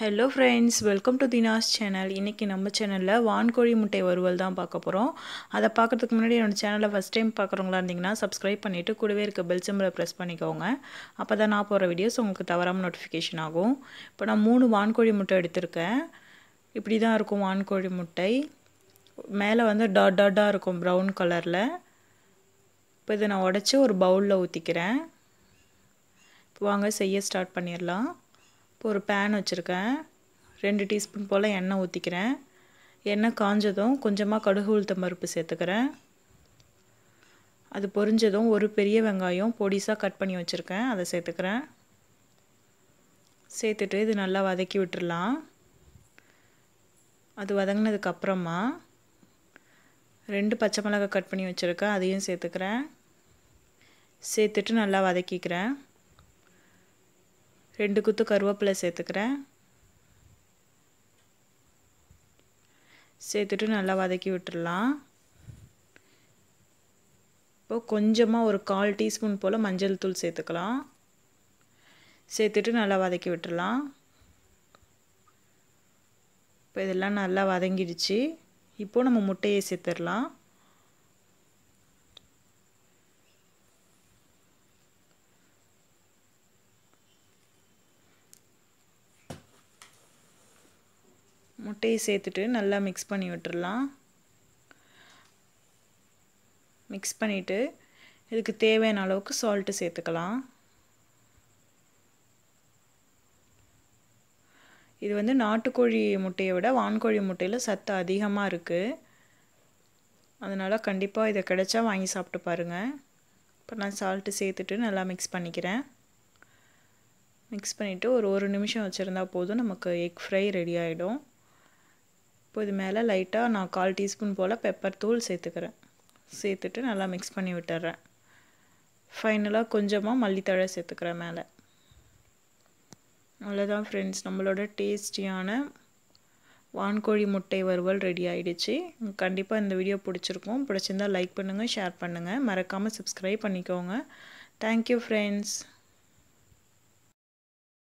hello friends welcome to Dina's channel இன்றைக்கி நம்ம சேனலில் வான்கோழி முட்டை வறுவல் தான் பார்க்க போகிறோம் அதை பார்க்குறதுக்கு முன்னாடி என்னோடய சேனலை ஃபஸ்ட் டைம் பார்க்குறவங்களா இருந்தீங்கன்னா சப்ஸ்கிரைப் பண்ணிவிட்டு கூடவே இருக்க பெல் சிம்பிளை ப்ரெஸ் பண்ணிக்கோங்க அப்போ தான் நான் போகிற வீடியோஸ் உங்களுக்கு தவறாமல் நோட்டிஃபிகேஷன் ஆகும் இப்போ நான் மூணு வான்கோழி முட்டை எடுத்திருக்கேன் இப்படி தான் இருக்கும் வான்கோழி முட்டை மேலே வந்து டாட் டாட்டாக இருக்கும் ப்ரௌன் கலரில் இப்போ இதை நான் உடச்சி ஒரு பவுலில் ஊற்றிக்கிறேன் இப்போ வாங்க செய்ய ஸ்டார்ட் பண்ணிடலாம் இப்போ ஒரு பேன் வச்சுருக்கேன் ரெண்டு டீஸ்பூன் போல் எண்ணெய் ஊற்றிக்கிறேன் எண்ணெய் காஞ்சதும் கொஞ்சமாக கடுகு உளுத்தம் பருப்பு சேர்த்துக்கிறேன் அது பொரிஞ்சதும் ஒரு பெரிய வெங்காயம் பொடிசாக கட் பண்ணி வச்சுருக்கேன் அதை சேர்த்துக்கிறேன் சேர்த்துட்டு இது நல்லா வதக்கி விட்டுடலாம் அது வதங்கினதுக்கப்புறமா ரெண்டு பச்சை மிளகாய் கட் பண்ணி வச்சுருக்கேன் அதையும் சேர்த்துக்கிறேன் சேர்த்துட்டு நல்லா வதக்கிக்கிறேன் ரெண்டு குத்து கருவேப்பிலை சேர்த்துக்கிறேன் சேர்த்துட்டு நல்லா வதக்கி விட்டுடலாம் இப்போ கொஞ்சமாக ஒரு கால் டீஸ்பூன் போல் மஞ்சள் தூள் சேர்த்துக்கலாம் சேர்த்துட்டு நல்லா வதக்கி விட்டுடலாம் இப்போ இதெல்லாம் நல்லா வதங்கிடுச்சு இப்போது நம்ம முட்டையை சேர்த்துடலாம் முட்டையை சேர்த்துட்டு நல்லா மிக்ஸ் பண்ணி விட்டுடலாம் மிக்ஸ் பண்ணிவிட்டு இதுக்கு தேவையான அளவுக்கு சால்ட்டு சேர்த்துக்கலாம் இது வந்து நாட்டுக்கோழி முட்டையை விட வான்கோழி முட்டையில் சத்து அதிகமாக இருக்குது அதனால் கண்டிப்பாக இதை கிடச்சா வாங்கி சாப்பிட்டு பாருங்கள் இப்போ நான் சால்ட்டு சேர்த்துட்டு நல்லா மிக்ஸ் பண்ணிக்கிறேன் மிக்ஸ் பண்ணிவிட்டு ஒரு ஒரு நிமிஷம் வச்சுருந்தா போதும் நமக்கு எக் ஃப்ரை ரெடி ஆகிடும் இப்போ இது மேலே லைட்டாக நான் கால் டீஸ்பூன் போல் பெப்பர் தூள் சேர்த்துக்கிறேன் சேர்த்துட்டு நல்லா மிக்ஸ் பண்ணி விட்டுறேன் ஃபைனலாக கொஞ்சமாக மல்லித்தழை சேர்த்துக்கிறேன் மேலே அவ்வளோதான் ஃப்ரெண்ட்ஸ் நம்மளோட டேஸ்டியான வான்கோழி முட்டை வறுவல் ரெடி ஆகிடுச்சு கண்டிப்பாக இந்த வீடியோ பிடிச்சிருக்கும் பிடிச்சிருந்தால் லைக் பண்ணுங்கள் ஷேர் பண்ணுங்கள் மறக்காமல் சப்ஸ்கிரைப் பண்ணிக்கோங்க தேங்க்யூ ஃப்ரெண்ட்ஸ்